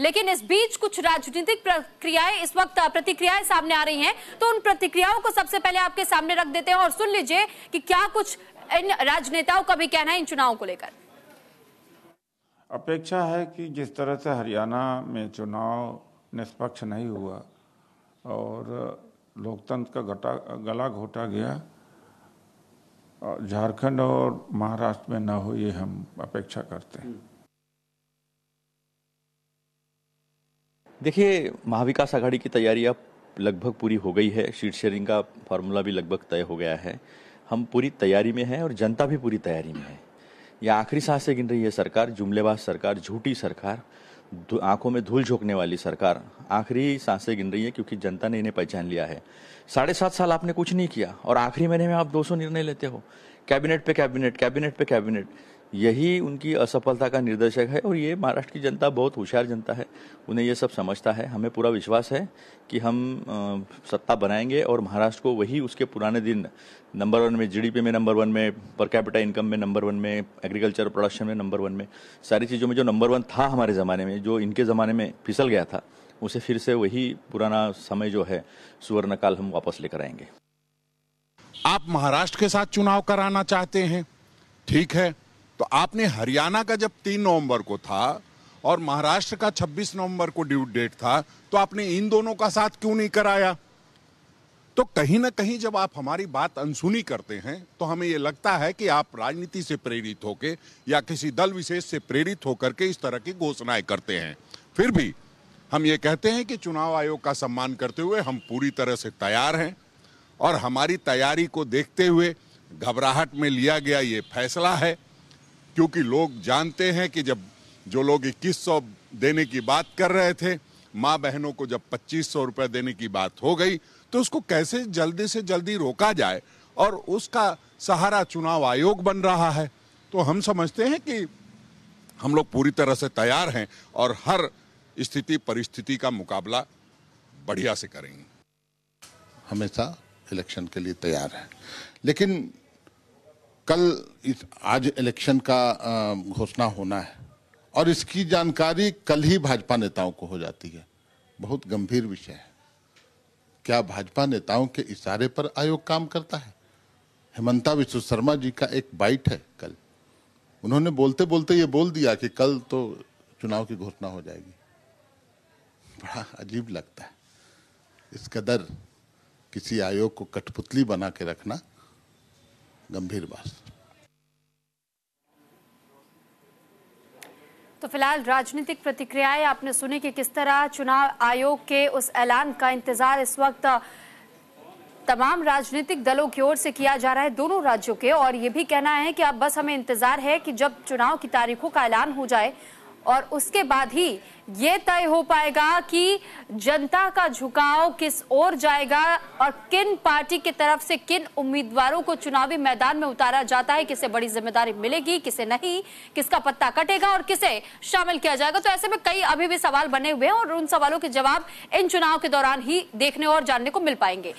लेकिन इस बीच कुछ राजनीतिक प्रक्रियाएं इस वक्त प्रतिक्रियाएं सामने आ रही हैं तो उन प्रतिक्रियाओं को सबसे पहले आपके सामने रख देते हैं और सुन लीजिए कि क्या कुछ इन राजनेताओं का भी कहना है इन चुनाव को लेकर अपेक्षा है कि जिस तरह से हरियाणा में चुनाव निष्पक्ष नहीं हुआ और लोकतंत्र का घटा गला घोटा गया झारखंड और महाराष्ट्र में न हो ये हम अपेक्षा करते हैं देखिए महाविकास आघाड़ी की तैयारी अब लगभग पूरी हो गई है सीट शेयरिंग का फार्मूला भी लगभग तय हो गया है हम पूरी तैयारी में हैं और जनता भी पूरी तैयारी में है यह आखिरी सांस से गिन रही है सरकार जुमलेबाज सरकार झूठी सरकार आंखों में धूल झोंकने वाली सरकार आखिरी सांस से गिन रही है क्योंकि जनता ने इन्हें पहचान लिया है साढ़े सात साल आपने कुछ नहीं किया और आखिरी महीने में आप दो निर्णय लेते हो कैबिनेट पे कैबिनेट कैबिनेट पे कैबिनेट यही उनकी असफलता का निर्देशक है और ये महाराष्ट्र की जनता बहुत होशियार जनता है उन्हें ये सब समझता है हमें पूरा विश्वास है कि हम सत्ता बनाएंगे और महाराष्ट्र को वही उसके पुराने दिन नंबर वन में जीडीपी में नंबर वन में पर कैपिटा इनकम में नंबर वन में एग्रीकल्चर प्रोडक्शन में नंबर वन में सारी चीज़ों में जो नंबर वन था हमारे ज़माने में जो इनके ज़माने में फिसल गया था उसे फिर से वही पुराना समय जो है सुवर्णकाल हम वापस लेकर आएंगे आप महाराष्ट्र के साथ चुनाव कराना चाहते हैं ठीक है तो आपने हरियाणा का जब तीन नवंबर को था और महाराष्ट्र का 26 नवंबर को ड्यू डेट था तो आपने इन दोनों का साथ क्यों नहीं कराया तो कहीं ना कहीं जब आप हमारी बात अनसुनी करते हैं तो हमें ये लगता है कि आप राजनीति से प्रेरित होकर या किसी दल विशेष से प्रेरित होकर के इस तरह की घोषणाएं करते हैं फिर भी हम ये कहते हैं कि चुनाव आयोग का सम्मान करते हुए हम पूरी तरह से तैयार हैं और हमारी तैयारी को देखते हुए घबराहट में लिया गया ये फैसला है क्योंकि लोग जानते हैं कि जब जो लोग 2100 देने की बात कर रहे थे माँ बहनों को जब पच्चीस सौ रुपये देने की बात हो गई तो उसको कैसे जल्दी से जल्दी रोका जाए और उसका सहारा चुनाव आयोग बन रहा है तो हम समझते हैं कि हम लोग पूरी तरह से तैयार हैं और हर स्थिति परिस्थिति का मुकाबला बढ़िया से करेंगे हमेशा इलेक्शन के लिए तैयार है लेकिन कल इस आज इलेक्शन का घोषणा होना है और इसकी जानकारी कल ही भाजपा नेताओं को हो जाती है बहुत गंभीर विषय है क्या भाजपा नेताओं के इशारे पर आयोग काम करता है हेमंता विश्व शर्मा जी का एक बाइट है कल उन्होंने बोलते बोलते ये बोल दिया कि कल तो चुनाव की घोषणा हो जाएगी बड़ा अजीब लगता है इस कदर किसी आयोग को कठपुतली बना के रखना गंभीर बात तो फिलहाल राजनीतिक प्रतिक्रियाएं आपने सुनी कि किस तरह चुनाव आयोग के उस ऐलान का इंतजार इस वक्त तमाम राजनीतिक दलों की ओर से किया जा रहा है दोनों राज्यों के और ये भी कहना है कि अब बस हमें इंतजार है कि जब चुनाव की तारीखों का ऐलान हो जाए और उसके बाद ही ये तय हो पाएगा कि जनता का झुकाव किस ओर जाएगा और किन पार्टी की तरफ से किन उम्मीदवारों को चुनावी मैदान में उतारा जाता है किसे बड़ी जिम्मेदारी मिलेगी किसे नहीं किसका पत्ता कटेगा और किसे शामिल किया जाएगा तो ऐसे में कई अभी भी सवाल बने हुए हैं और उन सवालों के जवाब इन चुनाव के दौरान ही देखने और जानने को मिल पाएंगे